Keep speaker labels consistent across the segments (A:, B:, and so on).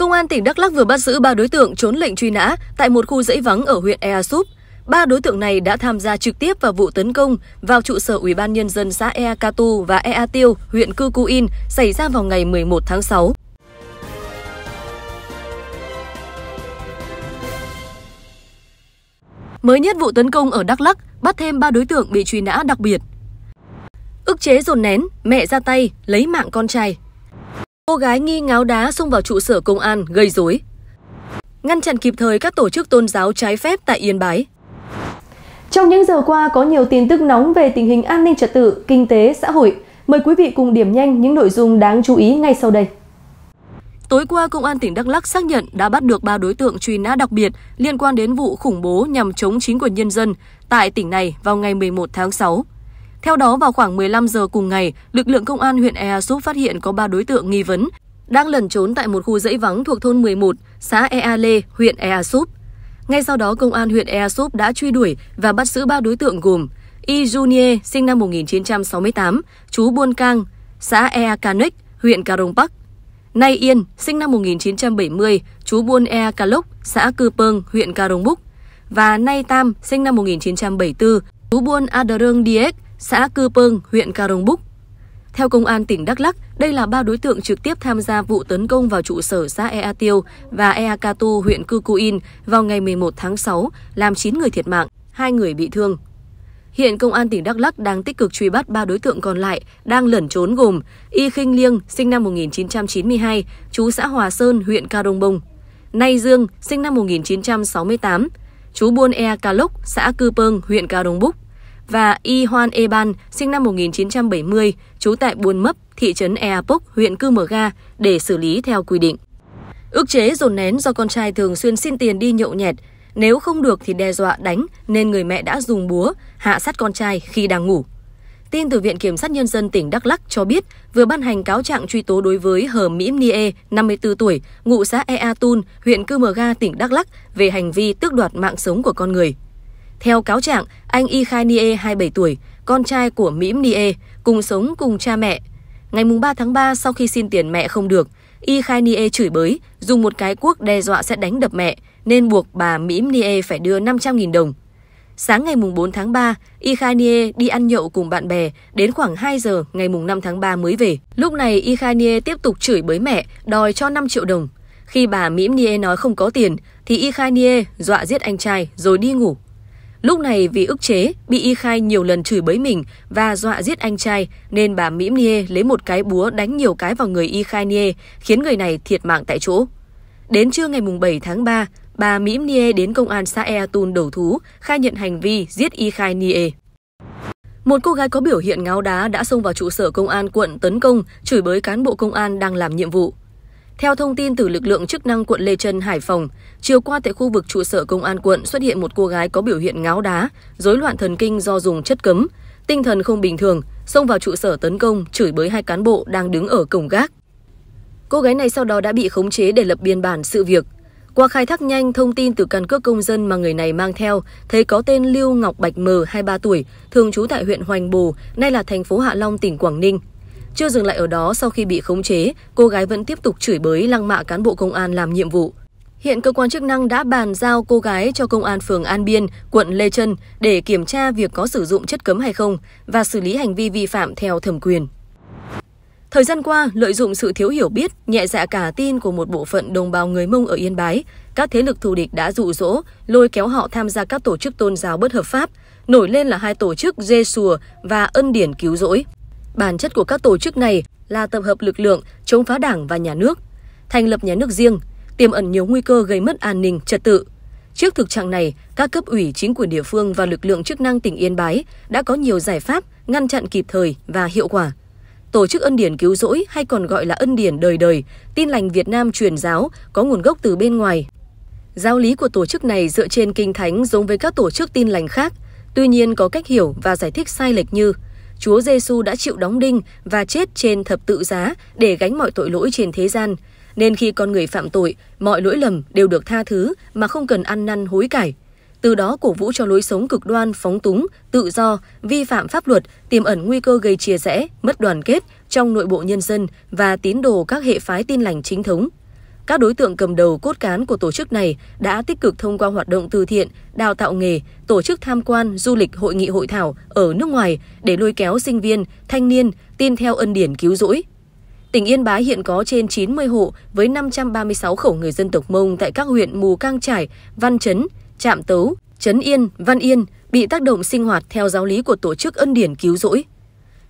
A: Công an tỉnh Đắk Lắk vừa bắt giữ ba đối tượng trốn lệnh truy nã tại một khu dãy vắng ở huyện Ea Súp. Ba đối tượng này đã tham gia trực tiếp vào vụ tấn công vào trụ sở Ủy ban nhân dân xã Ea Katu và Ea Tiêu, huyện Cư Cu In xảy ra vào ngày 11 tháng 6. Mới nhất vụ tấn công ở Đắk Lắk bắt thêm ba đối tượng bị truy nã đặc biệt. Ức chế dồn nén, mẹ ra tay lấy mạng con trai, Cô gái nghi ngáo đá xông vào trụ sở công an gây rối. Ngăn chặn kịp thời các tổ chức tôn giáo trái phép tại Yên Bái. Trong những giờ qua có nhiều tin tức nóng về tình hình an ninh trật tự, kinh tế, xã hội. Mời quý vị cùng điểm nhanh những nội dung đáng chú ý ngay sau đây. Tối qua, Công an tỉnh Đắk Lắc xác nhận đã bắt được 3 đối tượng truy nã đặc biệt liên quan đến vụ khủng bố nhằm chống chính quyền nhân dân tại tỉnh này vào ngày 11 tháng 6. Theo đó, vào khoảng 15 giờ cùng ngày, lực lượng công an huyện Ea Súp phát hiện có 3 đối tượng nghi vấn đang lẩn trốn tại một khu dãy vắng thuộc thôn 11, xã Ea Lê, huyện Ea Súp. Ngay sau đó, công an huyện Ea Súp đã truy đuổi và bắt giữ 3 đối tượng gồm Y Junie, sinh năm 1968, chú Buôn Cang, xã Ea Canic, huyện Cà Rồng Bắc. Nay Yên, sinh năm 1970, chú Buôn Ea Cà Lốc, xã Cư Pơng, huyện Cà Rồng Búc. Và Nay Tam, sinh năm 1974, chú Buôn Aderung Diek, xã Cư Pơng, huyện Karong Búc. Theo công an tỉnh Đắk Lắc, đây là ba đối tượng trực tiếp tham gia vụ tấn công vào trụ sở xã Ea Tiêu và Ea Katu, huyện Cư Cú In vào ngày 11 tháng 6, làm 9 người thiệt mạng, 2 người bị thương. Hiện công an tỉnh Đắk Lắc đang tích cực truy bắt ba đối tượng còn lại đang lẩn trốn gồm Y Khinh Liêng, sinh năm 1992, chú xã Hòa Sơn, huyện Ca Đông Bông. Nay Dương, sinh năm 1968, chú Buôn Ea Ca Lốc, xã Cư Pơng, huyện Ca Đông Búc và Y Hoan Eban, sinh năm 1970, trú tại Buôn Mấp, thị trấn Eapok, huyện Cư Mờ Ga để xử lý theo quy định. Ước chế dồn nén do con trai thường xuyên xin tiền đi nhậu nhẹt, nếu không được thì đe dọa đánh nên người mẹ đã dùng búa hạ sát con trai khi đang ngủ. Tin từ Viện Kiểm sát Nhân dân tỉnh Đắk Lắc cho biết vừa ban hành cáo trạng truy tố đối với Hờ Mỹ Nie, 54 tuổi, ngụ xã Ea Tun, huyện Cư Mờ Ga, tỉnh Đắk Lắc về hành vi tước đoạt mạng sống của con người. Theo cáo trạng, anh Y Ikhai Nie, 27 tuổi, con trai của Mỹ Nie, cùng sống cùng cha mẹ. Ngày 3 tháng 3 sau khi xin tiền mẹ không được, Y Ikhai Nie chửi bới, dùng một cái cuốc đe dọa sẽ đánh đập mẹ, nên buộc bà Mỹ Nie phải đưa 500.000 đồng. Sáng ngày 4 tháng 3, Ikhanie đi ăn nhậu cùng bạn bè, đến khoảng 2 giờ ngày 5 tháng 3 mới về. Lúc này Y Ikhanie tiếp tục chửi bới mẹ, đòi cho 5 triệu đồng. Khi bà Mỹ Nie nói không có tiền, thì Y Ikhanie dọa giết anh trai rồi đi ngủ. Lúc này vì ức chế, bị y khai nhiều lần chửi bới mình và dọa giết anh trai nên bà Mỹ Nie lấy một cái búa đánh nhiều cái vào người y khai Nie khiến người này thiệt mạng tại chỗ. Đến trưa ngày 7 tháng 3, bà Mỹ Nie đến công an xã Ea Eatun đầu thú, khai nhận hành vi giết y khai Nie. Một cô gái có biểu hiện ngáo đá đã xông vào trụ sở công an quận tấn công, chửi bới cán bộ công an đang làm nhiệm vụ. Theo thông tin từ lực lượng chức năng quận Lê Trân, Hải Phòng, chiều qua tại khu vực trụ sở công an quận xuất hiện một cô gái có biểu hiện ngáo đá, rối loạn thần kinh do dùng chất cấm, tinh thần không bình thường, xông vào trụ sở tấn công, chửi bới hai cán bộ đang đứng ở cổng gác. Cô gái này sau đó đã bị khống chế để lập biên bản sự việc. Qua khai thác nhanh thông tin từ căn cước công dân mà người này mang theo, thấy có tên Lưu Ngọc Bạch M, 23 tuổi, thường trú tại huyện Hoành Bồ, nay là thành phố Hạ Long, tỉnh Quảng Ninh. Chưa dừng lại ở đó, sau khi bị khống chế, cô gái vẫn tiếp tục chửi bới lăng mạ cán bộ công an làm nhiệm vụ. Hiện cơ quan chức năng đã bàn giao cô gái cho công an phường An Biên, quận Lê Trân để kiểm tra việc có sử dụng chất cấm hay không và xử lý hành vi vi phạm theo thẩm quyền. Thời gian qua, lợi dụng sự thiếu hiểu biết, nhẹ dạ cả tin của một bộ phận đồng bào người Mông ở Yên Bái, các thế lực thù địch đã dụ dỗ, lôi kéo họ tham gia các tổ chức tôn giáo bất hợp pháp, nổi lên là hai tổ chức Dê Sùa và Ân Điển Cứu Rỗi. Bản chất của các tổ chức này là tập hợp lực lượng chống phá đảng và nhà nước, thành lập nhà nước riêng, tiềm ẩn nhiều nguy cơ gây mất an ninh, trật tự. Trước thực trạng này, các cấp ủy chính quyền địa phương và lực lượng chức năng tỉnh Yên Bái đã có nhiều giải pháp ngăn chặn kịp thời và hiệu quả. Tổ chức ân điển cứu rỗi hay còn gọi là ân điển đời đời, tin lành Việt Nam truyền giáo có nguồn gốc từ bên ngoài. Giáo lý của tổ chức này dựa trên kinh thánh giống với các tổ chức tin lành khác, tuy nhiên có cách hiểu và giải thích sai lệch như – Chúa Giêsu đã chịu đóng đinh và chết trên thập tự giá để gánh mọi tội lỗi trên thế gian. Nên khi con người phạm tội, mọi lỗi lầm đều được tha thứ mà không cần ăn năn hối cải. Từ đó cổ vũ cho lối sống cực đoan, phóng túng, tự do, vi phạm pháp luật, tiềm ẩn nguy cơ gây chia rẽ, mất đoàn kết trong nội bộ nhân dân và tín đồ các hệ phái tin lành chính thống. Các đối tượng cầm đầu cốt cán của tổ chức này đã tích cực thông qua hoạt động từ thiện, đào tạo nghề, tổ chức tham quan, du lịch hội nghị hội thảo ở nước ngoài để lôi kéo sinh viên, thanh niên tin theo ân điển cứu rỗi. Tỉnh Yên Bái hiện có trên 90 hộ với 536 khẩu người dân tộc Mông tại các huyện Mù Cang Trải, Văn Chấn, Trạm Tấu, Trấn Yên, Văn Yên bị tác động sinh hoạt theo giáo lý của tổ chức ân điển cứu rỗi.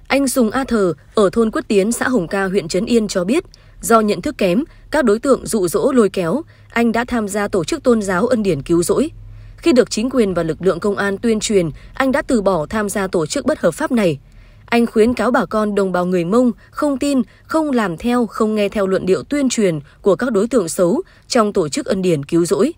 A: Anh Sùng A Thờ ở thôn Quất Tiến, xã Hồng Ca, huyện Trấn Yên cho biết, Do nhận thức kém, các đối tượng dụ dỗ lôi kéo, anh đã tham gia tổ chức tôn giáo ân điển cứu rỗi. Khi được chính quyền và lực lượng công an tuyên truyền, anh đã từ bỏ tham gia tổ chức bất hợp pháp này. Anh khuyến cáo bà con đồng bào người Mông không tin, không làm theo, không nghe theo luận điệu tuyên truyền của các đối tượng xấu trong tổ chức ân điển cứu rỗi.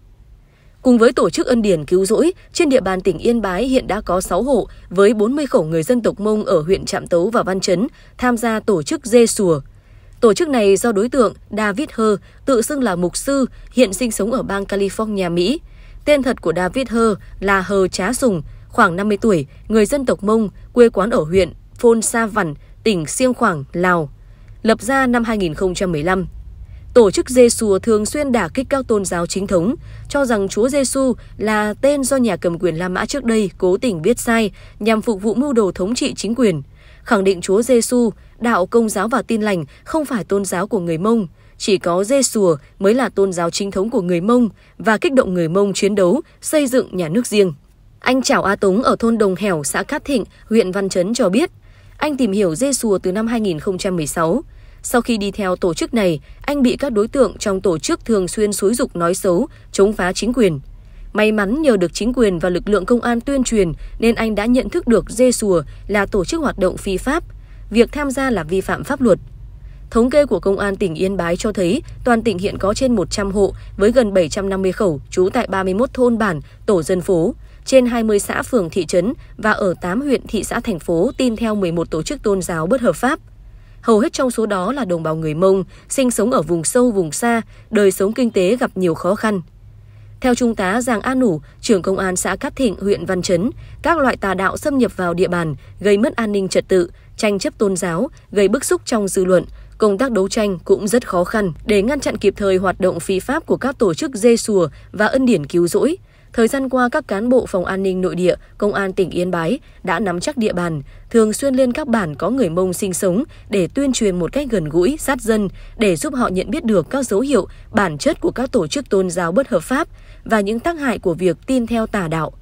A: Cùng với tổ chức ân điển cứu rỗi, trên địa bàn tỉnh Yên Bái hiện đã có 6 hộ với 40 khẩu người dân tộc Mông ở huyện Trạm Tấu và Văn Chấn tham gia tổ chức dê sùa, Tổ chức này do đối tượng David Hơ, tự xưng là mục sư, hiện sinh sống ở bang California, Mỹ. Tên thật của David Hơ là Hờ Trá Sùng, khoảng 50 tuổi, người dân tộc Mông, quê quán ở huyện Phôn Sa Văn, tỉnh Siêng Khoảng, Lào. Lập ra năm 2015, tổ chức giê xu thường xuyên đả kích các tôn giáo chính thống, cho rằng Chúa giê xu là tên do nhà cầm quyền La Mã trước đây cố tình viết sai nhằm phục vụ mưu đồ thống trị chính quyền khẳng định Chúa Giêsu, đạo công giáo và tin lành không phải tôn giáo của người Mông, chỉ có dê sùa mới là tôn giáo chính thống của người Mông và kích động người Mông chiến đấu, xây dựng nhà nước riêng. Anh Chảo A Tống ở thôn Đồng Hẻo, xã Cát Thịnh, huyện Văn Chấn cho biết, anh tìm hiểu dê sùa từ năm 2016. Sau khi đi theo tổ chức này, anh bị các đối tượng trong tổ chức thường xuyên xúi dục nói xấu, chống phá chính quyền – May mắn nhờ được chính quyền và lực lượng công an tuyên truyền nên anh đã nhận thức được dê sùa là tổ chức hoạt động phi pháp, việc tham gia là vi phạm pháp luật. Thống kê của Công an tỉnh Yên Bái cho thấy toàn tỉnh hiện có trên 100 hộ với gần 750 khẩu trú tại 31 thôn bản, tổ dân phố, trên 20 xã phường thị trấn và ở 8 huyện thị xã thành phố tin theo 11 tổ chức tôn giáo bất hợp pháp. Hầu hết trong số đó là đồng bào người Mông, sinh sống ở vùng sâu vùng xa, đời sống kinh tế gặp nhiều khó khăn. Theo Trung tá Giàng An Nủ, trưởng công an xã Cát Thịnh, huyện Văn Chấn, các loại tà đạo xâm nhập vào địa bàn, gây mất an ninh trật tự, tranh chấp tôn giáo, gây bức xúc trong dư luận, công tác đấu tranh cũng rất khó khăn để ngăn chặn kịp thời hoạt động phi pháp của các tổ chức dê sùa và ân điển cứu rỗi. Thời gian qua, các cán bộ Phòng An ninh Nội địa, Công an tỉnh Yên Bái đã nắm chắc địa bàn, thường xuyên lên các bản có người Mông sinh sống để tuyên truyền một cách gần gũi, sát dân, để giúp họ nhận biết được các dấu hiệu, bản chất của các tổ chức tôn giáo bất hợp pháp và những tác hại của việc tin theo tà đạo.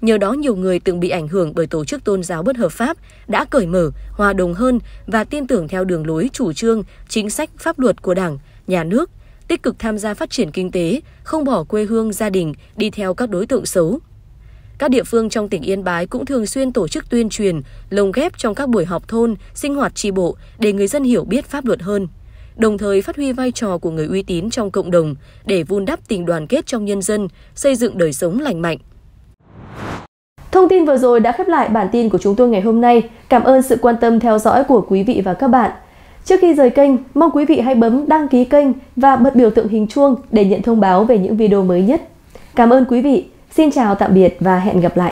A: Nhờ đó nhiều người từng bị ảnh hưởng bởi tổ chức tôn giáo bất hợp pháp đã cởi mở, hòa đồng hơn và tin tưởng theo đường lối chủ trương, chính sách pháp luật của Đảng, nhà nước tích cực tham gia phát triển kinh tế, không bỏ quê hương gia đình đi theo các đối tượng xấu. Các địa phương trong tỉnh Yên Bái cũng thường xuyên tổ chức tuyên truyền, lồng ghép trong các buổi họp thôn, sinh hoạt tri bộ để người dân hiểu biết pháp luật hơn đồng thời phát huy vai trò của người uy tín trong cộng đồng để vun đắp tình đoàn kết trong nhân dân, xây dựng đời sống lành mạnh. Thông tin vừa rồi đã khép lại bản tin của chúng tôi ngày hôm nay. Cảm ơn sự quan tâm theo dõi của quý vị và các bạn. Trước khi rời kênh, mong quý vị hãy bấm đăng ký kênh và bật biểu tượng hình chuông để nhận thông báo về những video mới nhất. Cảm ơn quý vị. Xin chào tạm biệt và hẹn gặp lại.